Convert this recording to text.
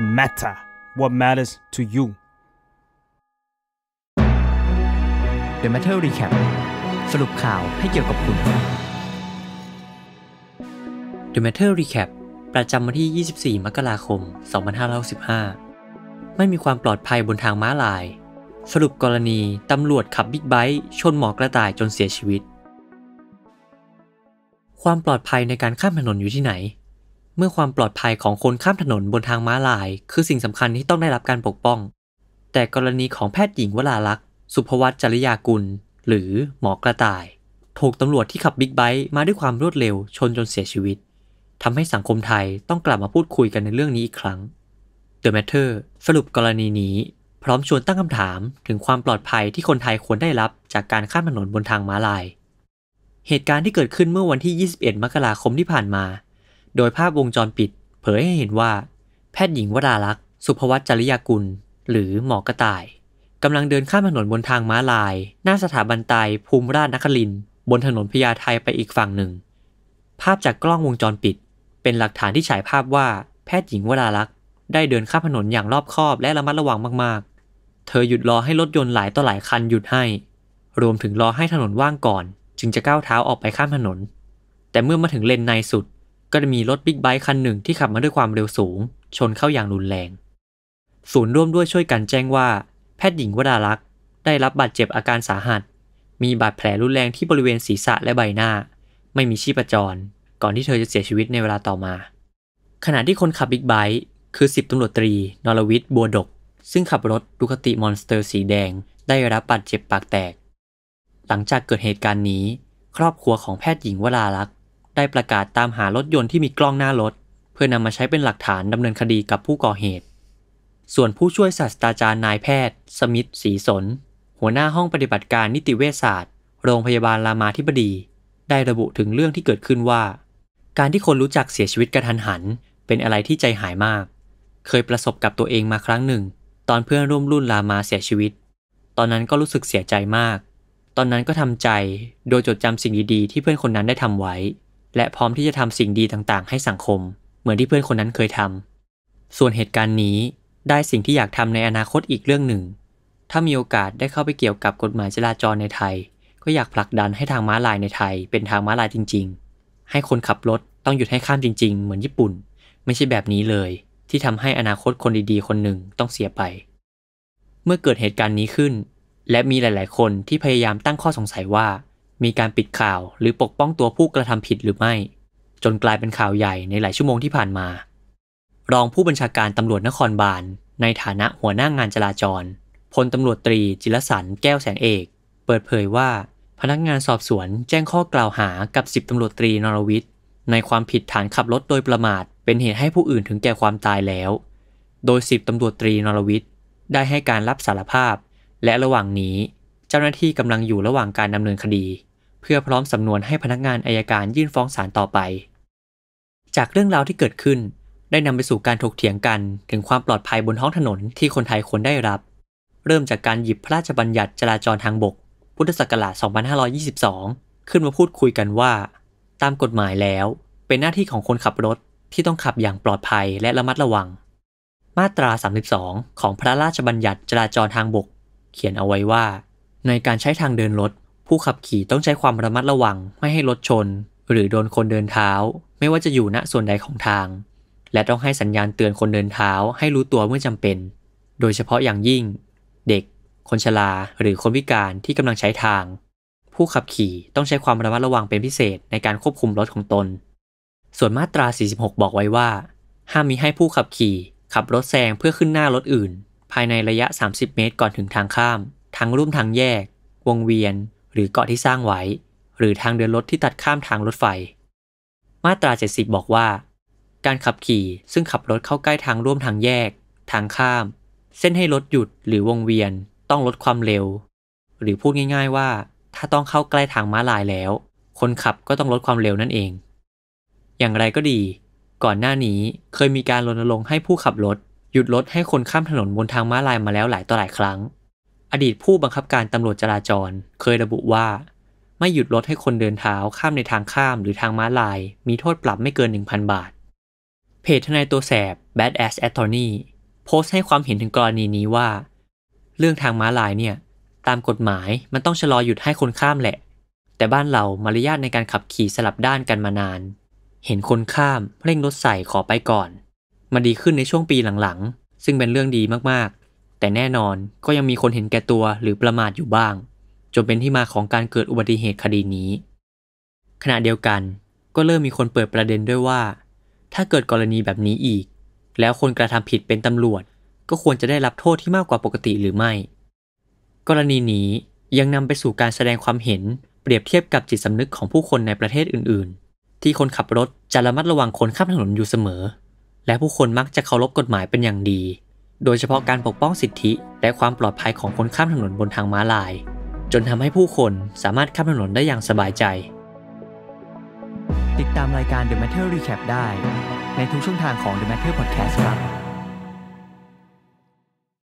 the matter, what matters to you The Matter Recap สรุปข่าวให้เกี่ยวกับคุณ The Matter Recap ประจำวันที่ 24 มกราคม 2565ไม่มีความปลอดภัยบนทางม้าลาย สรุปกรณีตำรวจขับบิ๊กไบค์ชนหมอกระต่ายจนเสียชีวิต ความปลอดภัยในการข้ามถนนอยู่ที่ไหนเมื่อความปลอดภัยของคนข้ามถนนบนทางม้าลาย คือสิ่งสำคัญที่ต้องได้รับการปกป้อง แต่กรณีของแพทย์หญิงวราลักษ์สุภวัตจริยากุล หรือหมอกระต่าย ถูกตำรวจที่ขับบิ๊กไบค์มาด้วยความรวดเร็วชนจนเสียชีวิตทำให้สังคมไทยต้องกลับมาพูดคุยกันในเรื่องนี้อีกครั้ง The Matter สรุปกรณีนี้พร้อมชวนตั้งคำถาม ถึงความปลอดภัยที่คนไทยควรได้รับจากการข้ามถนนบนทางม้าลาย เหตุการณ์ที่เกิดขึ้นเมื่อวันที่ 21 มกราคมที่ผ่านมาโดยภาพวงจรปิด เผยให้เห็นว่า แพทย์หญิงวราลักษ์สุภวัตจริยากุล หรือหมอกระต่ายกำลังเดินข้ามถนนบนทางม้าลายหน้าสถาบันไตภูมิราชนคริน บนถนนพญาไทไปอีกฝั่งหนึ่ง ภาพจากกล้องวงจรปิด เป็นหลักฐานที่ฉายภาพว่าแพทย์หญิงวราลักษ์ได้เดินข้ามถนนอย่างรอบคอบและระมัดระวังมาก ๆ เธอหยุดรอให้รถยนต์หลายต่อหลายคันหยุดให้ รวมถึงรอให้ถนนว่างก่อน จึงจะก้าวเท้าออกไปข้ามถนน แต่เมื่อมาถึงเลนในสุดก็จะมีรถบิ๊กไบค์คันหนึ่งที่ขับมาด้วยความเร็วสูง ชนเข้าอย่างรุนแรง ศูนย์ร่วมด้วยช่วยกันแจ้งว่า แพทย์หญิงวดารักษ์ได้รับบาดเจ็บอาการสาหัส มีบาดแผลรุนแรงที่บริเวณศีรษะและใบหน้า ไม่มีชีพจร ก่อนที่เธอจะเสียชีวิตในเวลาต่อมา ขณะที่คนขับบิ๊กไบค์คือสิบตำรวจตรีนรวิทย์บัวดก ซึ่งขับรถดูคติมอนสเตอร์สีแดง ได้รับบาดเจ็บปากแตก หลังจากเกิดเหตุการณ์นี้ ครอบครัวของแพทย์หญิงวราลักษได้ประกาศตามหารถยนต์ที่มีกล้องหน้ารถ เพื่อนำมาใช้เป็นหลักฐานดำเนินคดีกับผู้ก่อเหตุ ส่วนผู้ช่วยศาสตราจารย์นายแพทย์ สมิธศรีสน หัวหน้าห้องปฏิบัติการนิติเวชศาสตร์ โรงพยาบาลรามาธิบดี ได้ระบุถึงเรื่องที่เกิดขึ้นว่า การที่คนรู้จักเสียชีวิตกระทันหัน เป็นอะไรที่ใจหายมาก เคยประสบกับตัวเองมาครั้งหนึ่ง ตอนเพื่อนร่วมรุ่นรามาเสียชีวิต ตอนนั้นก็รู้สึกเสียใจมาก ตอนนั้นก็ทำใจโดยจดจำสิ่งดีๆที่เพื่อนคนนั้นได้ทำไว้และพร้อมที่จะทำสิ่งดีต่างๆ ให้สังคม เหมือนที่เพื่อนคนนั้นเคยทำส่วนเหตุการณ์นี้ได้สิ่งที่อยากทำในอนาคตอีกเรื่องหนึ่ง ถ้ามีโอกาสได้เข้าไปเกี่ยวกับกฎหมายจราจรในไทย ก็อยากผลักดันให้ทางม้าลายในไทย เป็นทางม้าลายจริงๆ ให้คนขับรถต้องหยุดให้ข้ามจริงๆ เหมือนญี่ปุ่น ไม่ใช่แบบนี้เลย ที่ทำให้อนาคตคนดีๆ คนหนึ่งต้องเสียไป เมื่อเกิดเหตุการณ์นี้ขึ้น และมีหลาย ๆ คนที่พยายามตั้งข้อสงสัยว่ามีการปิดข่าวหรือปกป้องตัวผู้กระทำผิดหรือไม่ จนกลายเป็นข่าวใหญ่ในหลายชั่วโมงที่ผ่านมา รองผู้บัญชาการตำรวจนครบาล ในฐานะหัวหน้างงานจราจร พลตำรวจตรี จิรสันแก้วแสงเอก เปิดเผยว่า พนักงานสอบสวนแจ้งข้อกล่าวหากับสิบตำรวจตรีนรวิทย์ ในความผิดฐานขับรถโดยประมาท เป็นเหตุให้ผู้อื่นถึงแก่ความตายแล้ว โดยสิบตำรวจตรีนรวิทย์ได้ให้การรับสารภาพ และระหว่างนี้ เจ้าหน้าที่กำลังอยู่ระหว่างการดำเนินคดีเพื่อพร้อมสำนวนให้พนักงานอายการยื่นฟ้องศาลต่อไป จากเรื่องราวที่เกิดขึ้น ได้นำไปสู่การถกเถียงกันถึงความปลอดภัยบนท้องถนนที่คนไทยควรได้รับ เริ่มจากการหยิบพระราชบัญญัติจราจรทางบก พุทธศักราช 2522 ขึ้นมาพูดคุยกันว่า ตามกฎหมายแล้ว เป็นหน้าที่ของคนขับรถ ที่ต้องขับอย่างปลอดภัยและระมัดระวังมาตรา32ของพระราชบัญญัติจราจรทางบก เขียนเอาไว้ว่า ในการใช้ทางเดินรถผู้ขับขี่ต้องใช้ความระมัดระวังไม่ให้รถชน หรือโดนคนเดินเท้าไม่ว่าจะอยู่ณส่วนใดของทาง และต้องให้สัญญาณเตือนคนเดินเท้าให้รู้ตัวเมื่อจำเป็น โดยเฉพาะอย่างยิ่ง เด็ก คนชราหรือคนพิการที่กำลังใช้ทาง ผู้ขับขี่ต้องใช้ความระมัดระวังเป็นพิเศษในการควบคุมรถของตน ส่วนมาตรา 46 บอกไว้ว่า ห้ามมีให้ผู้ขับขี่ขับรถแซงเพื่อขึ้นหน้ารถอื่น ภายในระยะ 30 เมตรก่อนถึงทางข้ามทางร่วมทางแยก วงเวียนหรือเกาะที่สร้างไว้หรือทางเดินรถที่ตัดข้ามทางรถไฟ มาตรา 70 บอกว่า การขับขี่ซึ่งขับรถเข้าใกล้ทางร่วมทางแยก ทางข้าม เส้นให้รถหยุดหรือวงเวียน ต้องลดความเร็ว หรือพูดง่ายๆว่า ถ้าต้องเข้าใกล้ทางม้าลายแล้ว คนขับก็ต้องลดความเร็วนั่นเอง อย่างไรก็ดี ก่อนหน้านี้เคยมีการรณรงค์ให้ผู้ขับรถหยุดรถให้คนข้ามถนนบนทางม้าลายมาแล้วหลายต่อหลายครั้งอดีตผู้บังคับการตำรวจจราจรเคยระบุว่า ไม่หยุดรถให้คนเดินเท้าข้ามในทางข้ามหรือทางม้าลายมีโทษปรับไม่เกิน 1,000 บาท เพจทนายตัวแสบ Bad Ass Attorney โพสต์ให้ความเห็นถึงกรณีนี้ว่า เรื่องทางม้าลายเนี่ย ตามกฎหมายมันต้องชะลอหยุดให้คนข้ามแหละ แต่บ้านเรามารยาทในการขับขี่สลับด้านกันมานาน เห็นคนข้ามเร่งรถใส่ขอไปก่อนมันดีขึ้นในช่วงปีหลังๆซึ่งเป็นเรื่องดีมากๆแต่แน่นอนก็ยังมีคนเห็นแก่ตัวหรือประมาทอยู่บ้าง จนเป็นที่มาของการเกิดอุบัติเหตุคดีนี้ ขณะเดียวกัน ก็เริ่มมีคนเปิดประเด็นด้วยว่า ถ้าเกิดกรณีแบบนี้อีก แล้วคนกระทำผิดเป็นตำรวจ ก็ควรจะได้รับโทษที่มากกว่าปกติหรือไม่ กรณีนี้ยังนำไปสู่การแสดงความเห็น เปรียบเทียบกับจิตสำนึกของผู้คนในประเทศอื่นๆ ที่คนขับรถจะระมัดระวังคนข้ามถนนอยู่เสมอ และผู้คนมักจะเคารพกฎหมายเป็นอย่างดีโดยเฉพาะการปกป้องสิทธิ และความปลอดภัยของคนข้ามถนนบนทางม้าลาย จนทำให้ผู้คนสามารถข้ามถนนได้อย่างสบายใจ ติดตามรายการ The Matter Recap ได้ ในทุกช่องทางของ The Matter Podcast ครับ